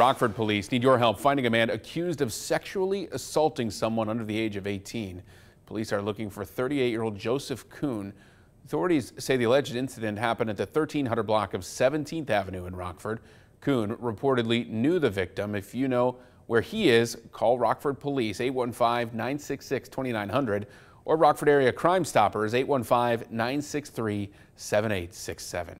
Rockford police need your help finding a man accused of sexually assaulting someone under the age of 18. Police are looking for 38-year-old Joseph Kuhn. Authorities say the alleged incident happened at the 1300 block of 17th Avenue in Rockford. Kuhn reportedly knew the victim. If you know where he is, call Rockford Police 815-966-2900 or Rockford Area Crime Stoppers 815-963-7867.